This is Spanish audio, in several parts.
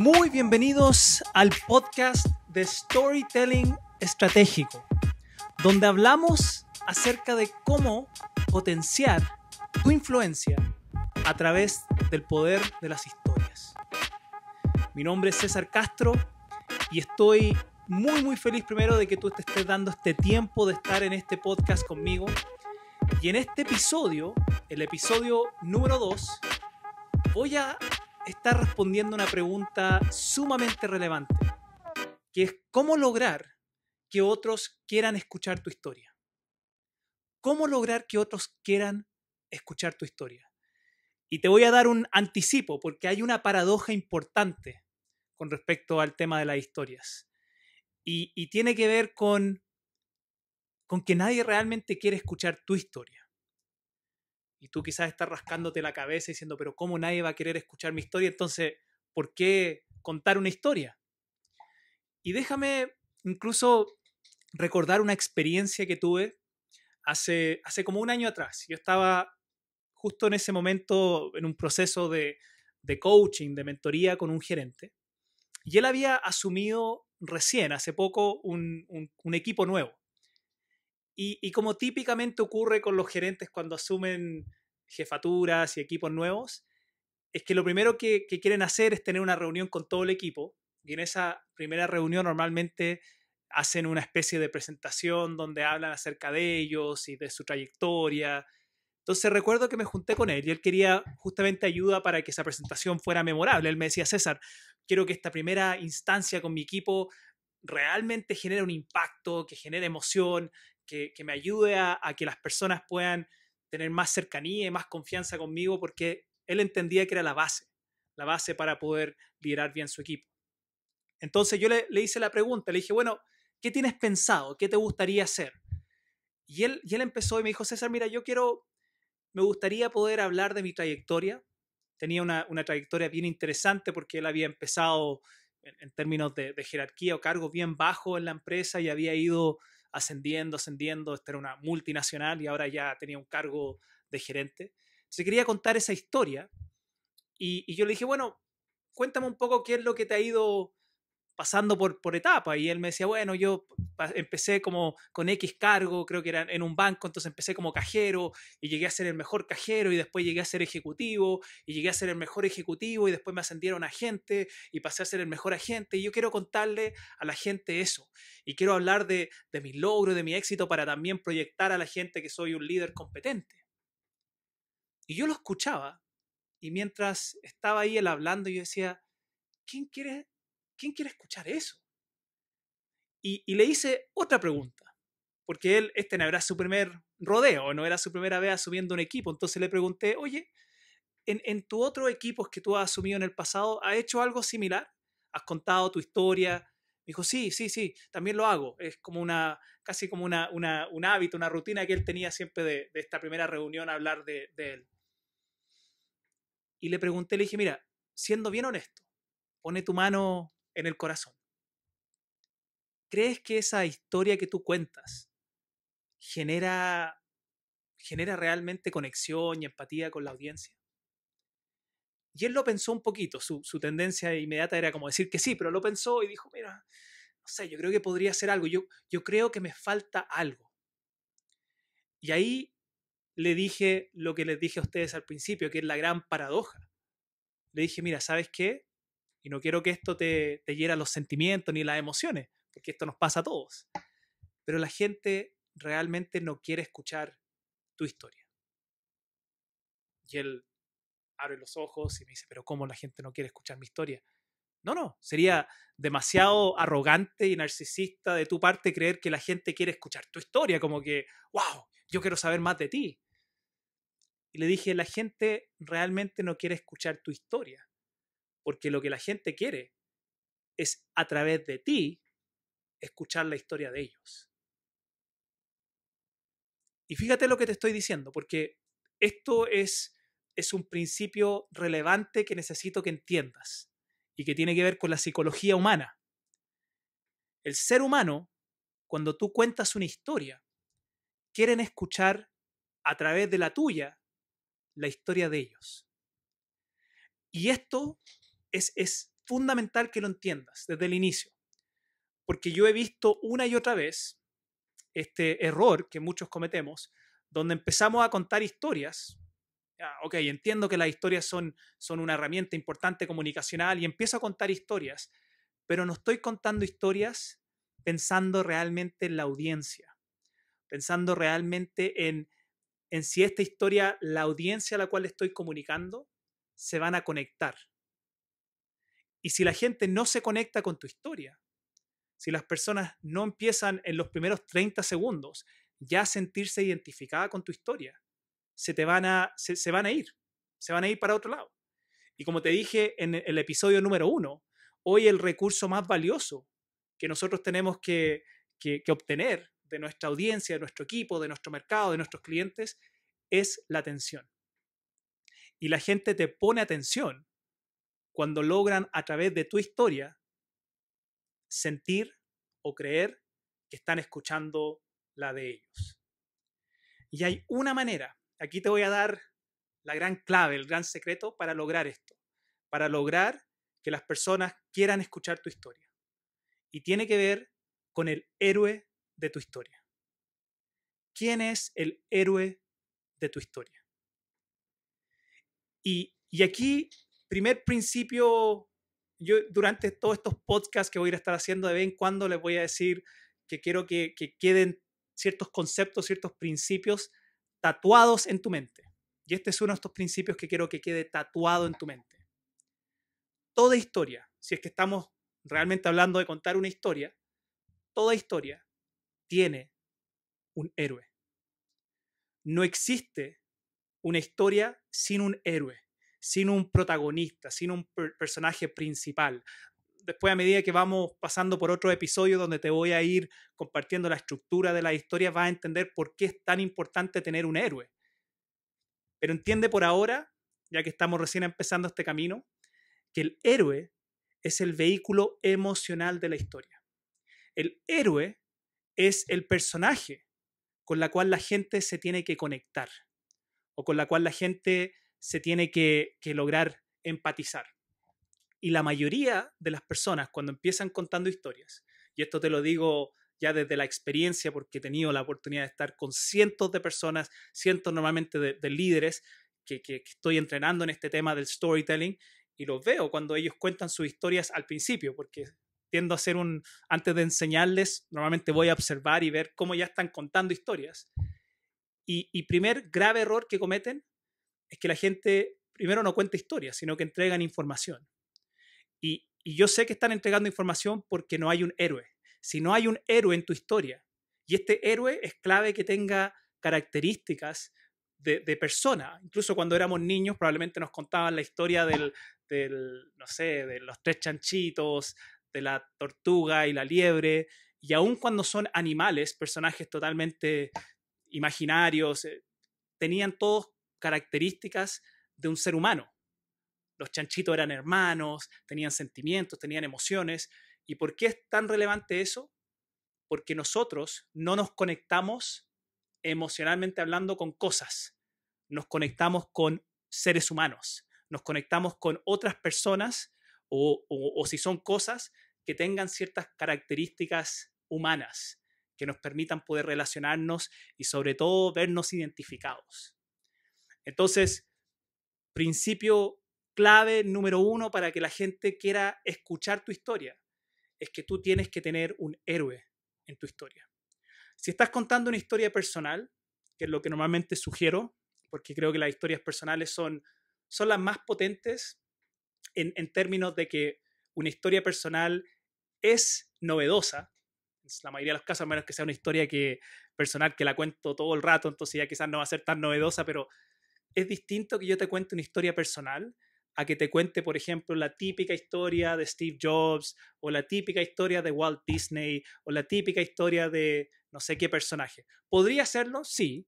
muy bienvenidos al podcast de Storytelling Estratégico, donde hablamos acerca de cómo potenciar tu influencia a través del poder de las historias. Mi nombre es César Castro y estoy muy muy feliz primero de que tú te estés dando este tiempo de estar en este podcast conmigo. Y en este episodio, el episodio número 2, voy a está respondiendo una pregunta sumamente relevante, que es cómo lograr que otros quieran escuchar tu historia. ¿Cómo lograr que otros quieran escuchar tu historia? Y te voy a dar un anticipo, porque hay una paradoja importante con respecto al tema de las historias. Y, tiene que ver con, con que nadie realmente quiere escuchar tu historia y tú quizás estás rascándote la cabeza diciendo, pero ¿cómo nadie va a querer escuchar mi historia? Entonces, ¿por qué contar una historia? Y déjame incluso recordar una experiencia que tuve hace, hace como un año atrás. Yo estaba justo en ese momento en un proceso de, coaching, de mentoría con un gerente. Y él había asumido recién, hace poco, un equipo nuevo. Y, como típicamente ocurre con los gerentes cuando asumen jefaturas y equipos nuevos, es que lo primero que, que quieren hacer es tener una reunión con todo el equipo. Y en esa primera reunión normalmente hacen una especie de presentación donde hablan acerca de ellos y de su trayectoria. Entonces recuerdo que me junté con él y él quería justamente ayuda para que esa presentación fuera memorable. Él me decía, César, quiero que esta primera instancia con mi equipo realmente genere un impacto, que genere emoción, que, me ayude a, que las personas puedan tener más cercanía y más confianza conmigo, porque él entendía que era la base, la base para poder liderar bien su equipo. Entonces yo le, hice la pregunta, le dije, bueno, ¿qué tienes pensado? ¿Qué te gustaría hacer? Y él, él empezó y me dijo, César, mira, yo quiero, me gustaría poder hablar de mi trayectoria. Tenía una, trayectoria bien interesante porque él había empezado en, términos de, de, jerarquía o cargo bien bajo en la empresa y había ido ascendiendo, ascendiendo, esta era una multinacional y ahora ya tenía un cargo de gerente. Se quería contar esa historia y, y, yo le dije, bueno, cuéntame un poco qué es lo que te ha ido pasando por, por etapas. Y él me decía, bueno, yo empecé como con X cargo, creo que era en un banco, entonces empecé como cajero y llegué a ser el mejor cajero y después llegué a ser ejecutivo y llegué a ser el mejor ejecutivo y después me ascendieron a agente y pasé a ser el mejor agente. Y yo quiero contarle a la gente eso y quiero hablar de, de mis logros, de mi éxito para también proyectar a la gente que soy un líder competente. Y yo lo escuchaba y mientras estaba ahí él hablando, yo decía, ¿quién quiere ¿quién quiere escuchar eso? Y, le hice otra pregunta, porque él, este no era su primer rodeo, no era su primera vez asumiendo un equipo, entonces le pregunté, oye, en, tu otro equipo que tú has asumido en el pasado, ¿has hecho algo similar? ¿Has contado tu historia? Me dijo, sí, sí, sí, también lo hago. Es como una, casi como una, un hábito, una rutina que él tenía siempre de, esta primera reunión hablar de, de, él. Y le pregunté, le dije, mira, siendo bien honesto, pone tu mano en el corazón. ¿Crees que esa historia que tú cuentas genera, genera realmente conexión y empatía con la audiencia? Y él lo pensó un poquito, su, tendencia inmediata era como decir que sí, pero lo pensó y dijo, mira, no sé, yo creo que podría ser algo, yo, yo creo que me falta algo. Y ahí le dije lo que les dije a ustedes al principio, que es la gran paradoja. Le dije, mira, ¿sabes qué? Y no quiero que esto te, hiera los sentimientos ni las emociones, porque esto nos pasa a todos. Pero la gente realmente no quiere escuchar tu historia. Y él abre los ojos y me dice, pero ¿cómo la gente no quiere escuchar mi historia? No, no, sería demasiado arrogante y narcisista de tu parte creer que la gente quiere escuchar tu historia, como que, wow, yo quiero saber más de ti. Y le dije, la gente realmente no quiere escuchar tu historia. Porque lo que la gente quiere es a través de ti escuchar la historia de ellos. Y fíjate lo que te estoy diciendo, porque esto es, es un principio relevante que necesito que entiendas y que tiene que ver con la psicología humana. El ser humano, cuando tú cuentas una historia, quieren escuchar a través de la tuya la historia de ellos. Y esto es, fundamental que lo entiendas desde el inicio, porque yo he visto una y otra vez este error que muchos cometemos, donde empezamos a contar historias. Ah, ok, entiendo que las historias son, una herramienta importante comunicacional y empiezo a contar historias, pero no estoy contando historias pensando realmente en la audiencia, pensando realmente en, en si esta historia, la audiencia a la cual estoy comunicando, se van a conectar, y si la gente no se conecta con tu historia, si las personas no empiezan en los primeros 30 segundos ya a sentirse identificada con tu historia, se te van a, se, van a ir, se van a ir para otro lado. Y como te dije en el episodio número uno, hoy el recurso más valioso que nosotros tenemos que, que obtener de nuestra audiencia, de nuestro equipo, de nuestro mercado, de nuestros clientes, es la atención. Y la gente te pone atención cuando logran a través de tu historia sentir o creer que están escuchando la de ellos. Y hay una manera, aquí te voy a dar la gran clave, el gran secreto para lograr esto, para lograr que las personas quieran escuchar tu historia. Y tiene que ver con el héroe de tu historia. ¿Quién es el héroe de tu historia? Y, y aquí primer principio, yo durante todos estos podcasts que voy a estar haciendo de vez en cuando les voy a decir que quiero que, queden ciertos conceptos, ciertos principios tatuados en tu mente. Y este es uno de estos principios que quiero que quede tatuado en tu mente. Toda historia, si es que estamos realmente hablando de contar una historia, toda historia tiene un héroe. No existe una historia sin un héroe sin un protagonista, sin un personaje principal. Después, a medida que vamos pasando por otro episodio donde te voy a ir compartiendo la estructura de la historia, vas a entender por qué es tan importante tener un héroe. Pero entiende por ahora, ya que estamos recién empezando este camino, que el héroe es el vehículo emocional de la historia. El héroe es el personaje con la cual la gente se tiene que conectar o con la cual la gente se tiene que, lograr empatizar. Y la mayoría de las personas cuando empiezan contando historias, y esto te lo digo ya desde la experiencia, porque he tenido la oportunidad de estar con cientos de personas, cientos normalmente de, líderes que, estoy entrenando en este tema del storytelling, y los veo cuando ellos cuentan sus historias al principio, porque tiendo a ser un, antes de enseñarles, normalmente voy a observar y ver cómo ya están contando historias. y primer grave error que cometen es que la gente primero no cuenta historias, sino que entregan información. Y, yo sé que están entregando información porque no hay un héroe. Si no hay un héroe en tu historia, y este héroe es clave que tenga características de, persona. Incluso cuando éramos niños probablemente nos contaban la historia del, no sé, de los tres chanchitos, de la tortuga y la liebre. Y aun cuando son animales, personajes totalmente imaginarios, eh, tenían todos características de un ser humano. Los chanchitos eran hermanos, tenían sentimientos, tenían emociones. ¿Y por qué es tan relevante eso? Porque nosotros no nos conectamos emocionalmente hablando con cosas, nos conectamos con seres humanos, nos conectamos con otras personas o, si son cosas que tengan ciertas características humanas que nos permitan poder relacionarnos y sobre todo vernos identificados. Entonces, principio clave número uno para que la gente quiera escuchar tu historia es que tú tienes que tener un héroe en tu historia. Si estás contando una historia personal, que es lo que normalmente sugiero, porque creo que las historias personales son, son las más potentes en, términos de que una historia personal es novedosa, la mayoría de los casos, a menos que sea una historia que, personal que la cuento todo el rato, entonces ya quizás no va a ser tan novedosa, pero es distinto que yo te cuente una historia personal a que te cuente, por ejemplo, la típica historia de Steve Jobs o la típica historia de Walt Disney o la típica historia de no sé qué personaje. ¿Podría hacerlo? Sí.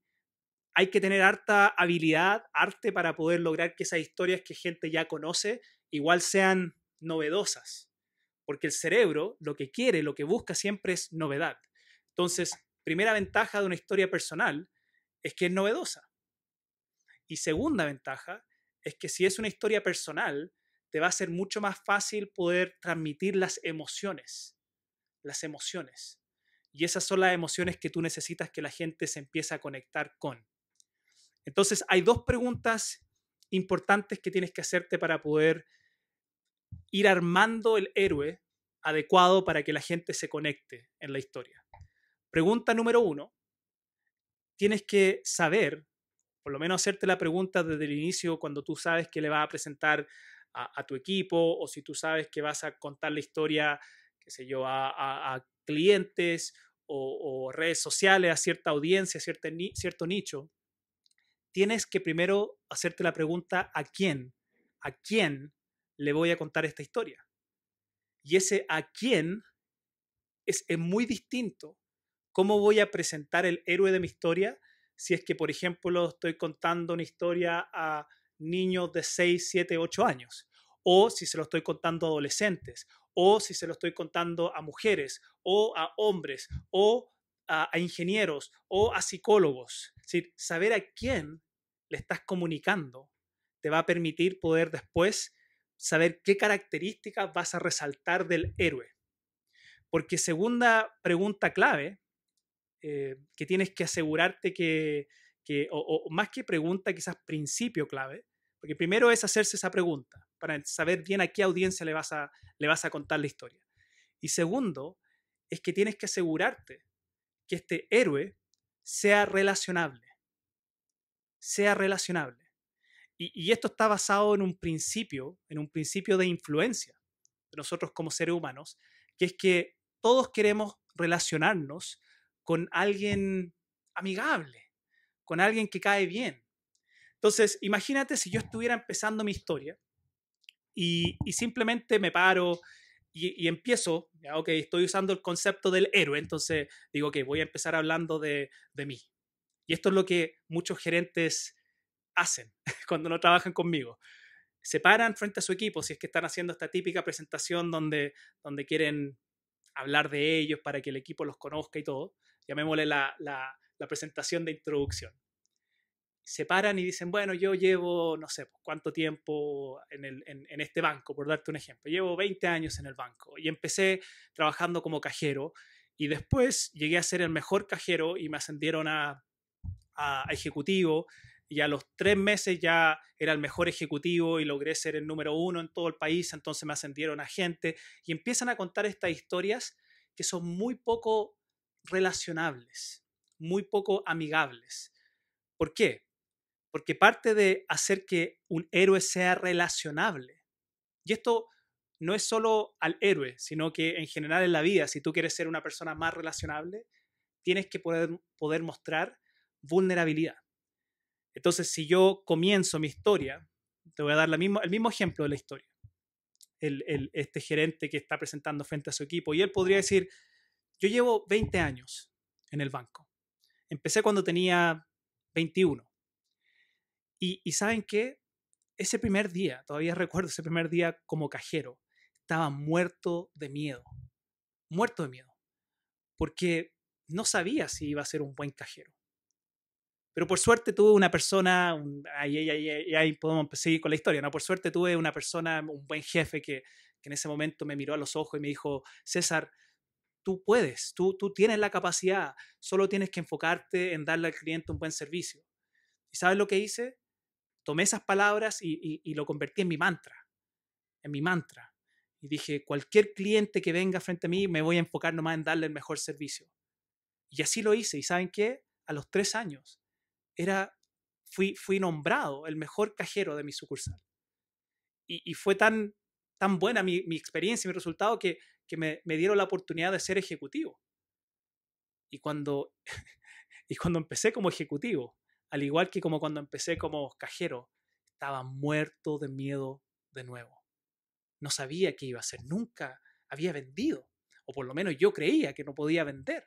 Hay que tener harta habilidad, arte para poder lograr que esas historias que gente ya conoce igual sean novedosas. Porque el cerebro lo que quiere, lo que busca siempre es novedad. Entonces, primera ventaja de una historia personal es que es novedosa. Y segunda ventaja es que si es una historia personal, te va a ser mucho más fácil poder transmitir las emociones, las emociones. Y esas son las emociones que tú necesitas que la gente se empiece a conectar con. Entonces, hay dos preguntas importantes que tienes que hacerte para poder ir armando el héroe adecuado para que la gente se conecte en la historia. Pregunta número uno, tienes que saber por lo menos hacerte la pregunta desde el inicio cuando tú sabes que le vas a presentar a, tu equipo o si tú sabes que vas a contar la historia, qué sé yo, a, clientes o, redes sociales, a cierta audiencia, a cierto nicho, tienes que primero hacerte la pregunta a quién, a quién le voy a contar esta historia. Y ese a quién es, es muy distinto. ¿Cómo voy a presentar el héroe de mi historia? si es que, por ejemplo, estoy contando una historia a niños de 6, 7, 8 años, o si se lo estoy contando a adolescentes, o si se lo estoy contando a mujeres, o a hombres, o a, ingenieros, o a psicólogos. Es decir, saber a quién le estás comunicando te va a permitir poder después saber qué características vas a resaltar del héroe. Porque segunda pregunta clave eh, que tienes que asegurarte que, o, más que pregunta, quizás principio clave, porque primero es hacerse esa pregunta para saber bien a qué audiencia le vas a, le vas a contar la historia. Y segundo, es que tienes que asegurarte que este héroe sea relacionable, sea relacionable. Y, y esto está basado en un principio, en un principio de influencia de nosotros como seres humanos, que es que todos queremos relacionarnos con alguien amigable, con alguien que cae bien. Entonces, imagínate si yo estuviera empezando mi historia y, simplemente me paro y, empiezo, ok, estoy usando el concepto del héroe, entonces digo que voy a empezar hablando de, de mí. Y esto es lo que muchos gerentes hacen cuando no trabajan conmigo se paran frente a su equipo, si es que están haciendo esta típica presentación donde, donde quieren hablar de ellos para que el equipo los conozca y todo, llamémosle la, presentación de introducción. Se paran y dicen, bueno, yo llevo, no sé, pues, cuánto tiempo en, este banco, por darte un ejemplo. Llevo 20 años en el banco y empecé trabajando como cajero y después llegué a ser el mejor cajero y me ascendieron a, a, ejecutivo y a los tres meses ya era el mejor ejecutivo y logré ser el número uno en todo el país, entonces me ascendieron a gente y empiezan a contar estas historias que son muy poco relacionables, muy poco amigables. ¿Por qué? Porque parte de hacer que un héroe sea relacionable, y esto no es solo al héroe, sino que en general en la vida, si tú quieres ser una persona más relacionable, tienes que poder, poder mostrar vulnerabilidad. Entonces, si yo comienzo mi historia, te voy a dar el mismo ejemplo de la historia. el, este gerente que está presentando frente a su equipo, y él podría decir, yo llevo 20 años en el banco. Empecé cuando tenía 21. Y, ¿saben qué? Ese primer día, todavía recuerdo ese primer día como cajero, estaba muerto de miedo. Muerto de miedo. Porque no sabía si iba a ser un buen cajero. Pero por suerte tuve una persona, ahí, podemos seguir con la historia, ¿no? Por suerte tuve una persona, un buen jefe que en ese momento me miró a los ojos y me dijo, César, tú puedes, tú, tú tienes la capacidad, solo tienes que enfocarte en darle al cliente un buen servicio. ¿Y sabes lo que hice? Tomé esas palabras y, lo convertí en mi mantra, en mi mantra. Y dije, cualquier cliente que venga frente a mí, me voy a enfocar nomás en darle el mejor servicio. Y así lo hice. ¿Y saben qué? A los tres años era, fui, fui nombrado el mejor cajero de mi sucursal. Y, fue tan, tan buena mi, experiencia y mi resultado, que, me, dieron la oportunidad de ser ejecutivo. Y cuando, y cuando empecé como ejecutivo, al igual que como cuando empecé como cajero, estaba muerto de miedo de nuevo. No sabía qué iba a hacer, nunca había vendido, o por lo menos yo creía que no podía vender.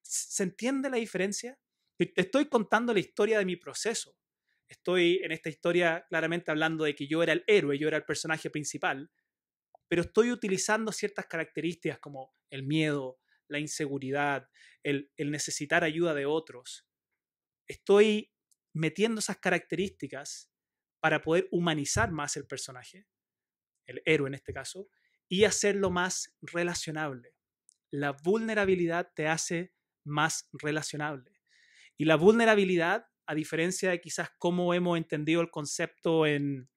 ¿Se entiende la diferencia? Te estoy contando la historia de mi proceso. Estoy en esta historia claramente hablando de que yo era el héroe, yo era el personaje principal, pero estoy utilizando ciertas características como el miedo, la inseguridad, el, necesitar ayuda de otros. Estoy metiendo esas características para poder humanizar más el personaje, el héroe en este caso, y hacerlo más relacionable. La vulnerabilidad te hace más relacionable. Y la vulnerabilidad, a diferencia de quizás cómo hemos entendido el concepto en,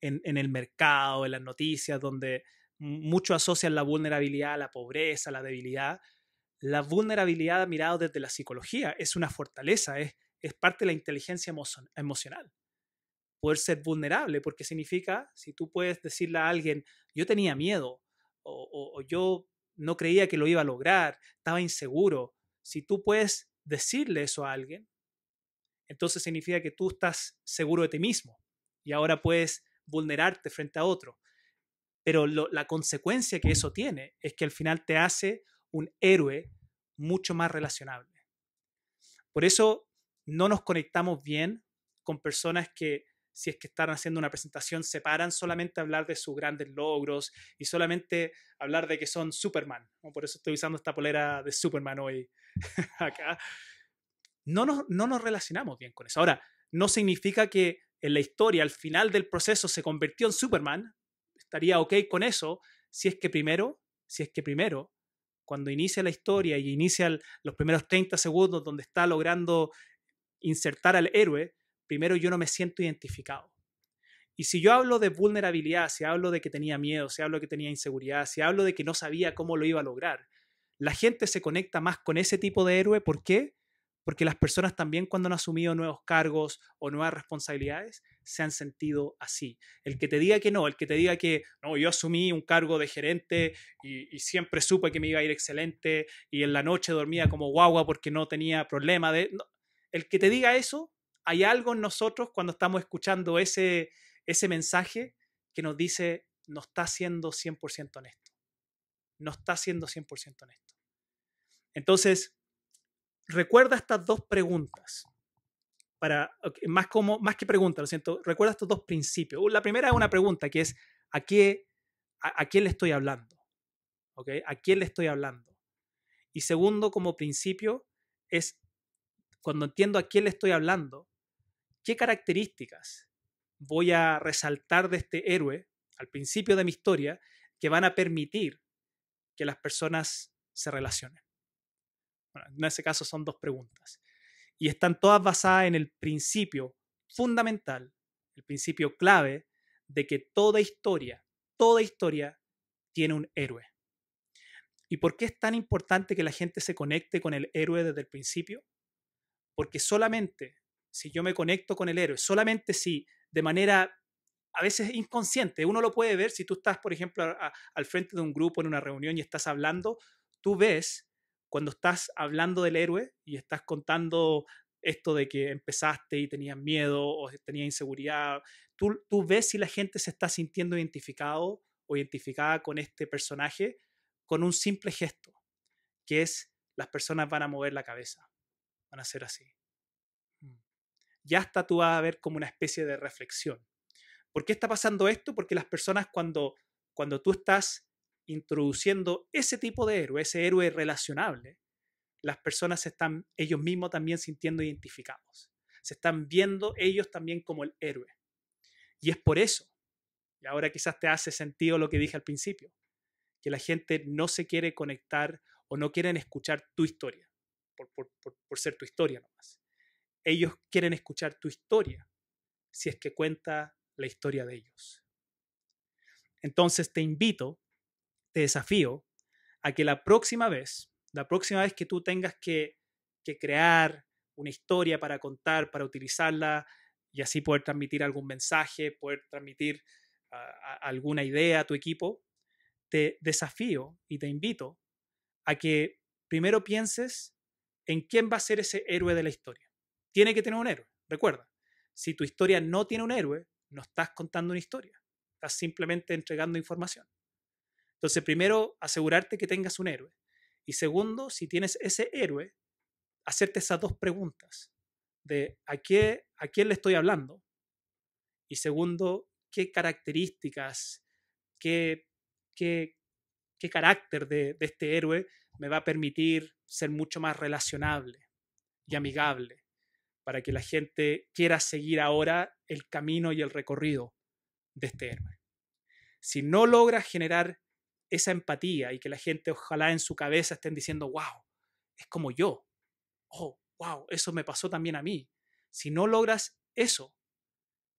en, el mercado, en las noticias, donde muchos asocian la vulnerabilidad a la pobreza, a la debilidad. La vulnerabilidad mirada desde la psicología es una fortaleza, es, es parte de la inteligencia emocional. Poder ser vulnerable, porque significa, si tú puedes decirle a alguien, yo tenía miedo, o yo no creía que lo iba a lograr, estaba inseguro, si tú puedes decirle eso a alguien, entonces significa que tú estás seguro de ti mismo y ahora puedes vulnerarte frente a otro. Pero la consecuencia que eso tiene es que al final te hace un héroe mucho más relacionable. Por eso no nos conectamos bien con personas que, si es que están haciendo una presentación, se paran solamente a hablar de sus grandes logros y solamente hablar de que son Superman. Por eso estoy usando esta polera de Superman hoy acá. No no nos relacionamos bien con eso. Ahora, no significa que en la historia, al final del proceso, se convirtió en Superman, estaría ok con eso, si es que primero, si es que primero, cuando inicia la historia y inicia los primeros 30 segundos donde está logrando insertar al héroe, primero yo no me siento identificado. Y si yo hablo de vulnerabilidad, si hablo de que tenía miedo, si hablo de que tenía inseguridad, si hablo de que no sabía cómo lo iba a lograr, la gente se conecta más con ese tipo de héroe. ¿Por qué? porque las personas también cuando han asumido nuevos cargos o nuevas responsabilidades se han sentido así. El que te diga que no, el que te diga que no, yo asumí un cargo de gerente y, siempre supe que me iba a ir excelente y en la noche dormía como guagua porque no tenía problema de... El que te diga eso, hay algo en nosotros cuando estamos escuchando ese, ese mensaje que nos dice, no está siendo 100% honesto. No está siendo 100% honesto. Entonces, recuerda estas dos preguntas. Para, más, como, más que preguntas, lo siento, recuerda estos dos principios. La primera es una pregunta que es, ¿a, quién le estoy hablando? ¿Okay? ¿A quién le estoy hablando? Y segundo, como principio, es cuando entiendo a quién le estoy hablando, ¿qué características voy a resaltar de este héroe al principio de mi historia que van a permitir que las personas se relacionen? en ese caso son dos preguntas, y están todas basadas en el principio fundamental, el principio clave de que toda historia, toda historia tiene un héroe. ¿Y por qué es tan importante que la gente se conecte con el héroe desde el principio? Porque solamente si yo me conecto con el héroe, solamente si de manera a veces inconsciente, uno lo puede ver si tú estás, por ejemplo, al frente de un grupo en una reunión y estás hablando, tú ves cuando estás hablando del héroe y estás contando esto de que empezaste y tenías miedo o tenías inseguridad, tú, ves si la gente se está sintiendo identificado o identificada con este personaje con un simple gesto, que es las personas van a mover la cabeza, van a ser así. Mm. Ya hasta tú vas a ver como una especie de reflexión. ¿Por qué está pasando esto? Porque las personas cuando, cuando tú estás introduciendo ese tipo de héroe, ese héroe relacionable, las personas se están ellos mismos también sintiendo identificados. Se están viendo ellos también como el héroe. Y es por eso, y ahora quizás te hace sentido lo que dije al principio, que la gente no se quiere conectar o no quieren escuchar tu historia, por, ser tu historia nomás. Ellos quieren escuchar tu historia, si es que cuenta la historia de ellos. Entonces te invito te desafío a que la próxima vez, la próxima vez que tú tengas que, crear una historia para contar, para utilizarla y así poder transmitir algún mensaje, poder transmitir ah, alguna idea a tu equipo, te desafío y te invito a que primero pienses en quién va a ser ese héroe de la historia. Tiene que tener un héroe, recuerda. Si tu historia no tiene un héroe, no estás contando una historia, estás simplemente entregando información. Entonces, primero, asegurarte que tengas un héroe. Y segundo, si tienes ese héroe, hacerte esas dos preguntas de a, qué, a quién le estoy hablando. Y segundo, qué características, qué, qué, qué carácter de, de este héroe me va a permitir ser mucho más relacionable y amigable para que la gente quiera seguir ahora el camino y el recorrido de este héroe. Si no logras generar esa empatía y que la gente ojalá en su cabeza estén diciendo, wow, es como yo. Oh, wow, eso me pasó también a mí. Si no logras eso,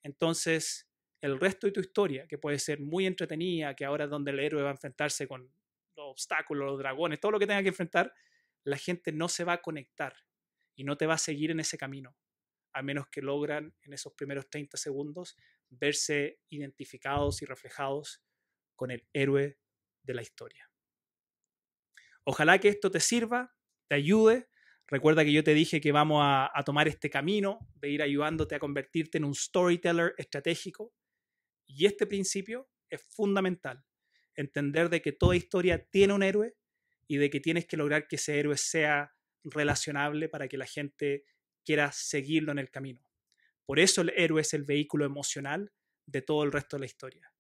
entonces el resto de tu historia, que puede ser muy entretenida, que ahora es donde el héroe va a enfrentarse con los obstáculos, los dragones, todo lo que tenga que enfrentar, la gente no se va a conectar y no te va a seguir en ese camino, a menos que logran en esos primeros 30 segundos verse identificados y reflejados con el héroe de la historia. Ojalá que esto te sirva, te ayude. Recuerda que yo te dije que vamos a, tomar este camino de ir ayudándote a convertirte en un storyteller estratégico. Y este principio es fundamental. Entender de que toda historia tiene un héroe y de que tienes que lograr que ese héroe sea relacionable para que la gente quiera seguirlo en el camino. Por eso el héroe es el vehículo emocional de todo el resto de la historia.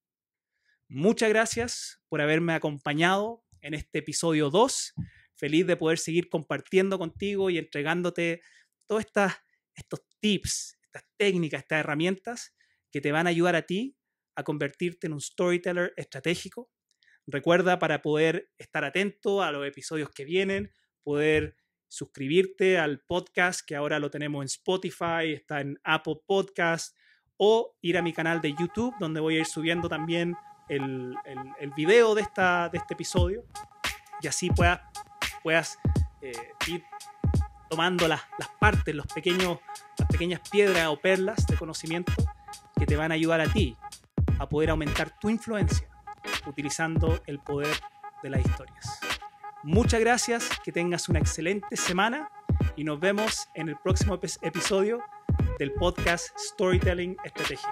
Muchas gracias por haberme acompañado en este episodio 2. Feliz de poder seguir compartiendo contigo y entregándote todos estos tips, estas técnicas, estas herramientas que te van a ayudar a ti a convertirte en un storyteller estratégico. Recuerda para poder estar atento a los episodios que vienen, poder suscribirte al podcast que ahora lo tenemos en Spotify, está en Apple Podcast o ir a mi canal de YouTube donde voy a ir subiendo también el, el, video de, esta, de este episodio y así puedas, puedas eh, ir tomando las, partes, los pequeños, las pequeñas piedras o perlas de conocimiento que te van a ayudar a ti a poder aumentar tu influencia utilizando el poder de las historias. Muchas gracias, que tengas una excelente semana y nos vemos en el próximo episodio del podcast Storytelling Estratégico.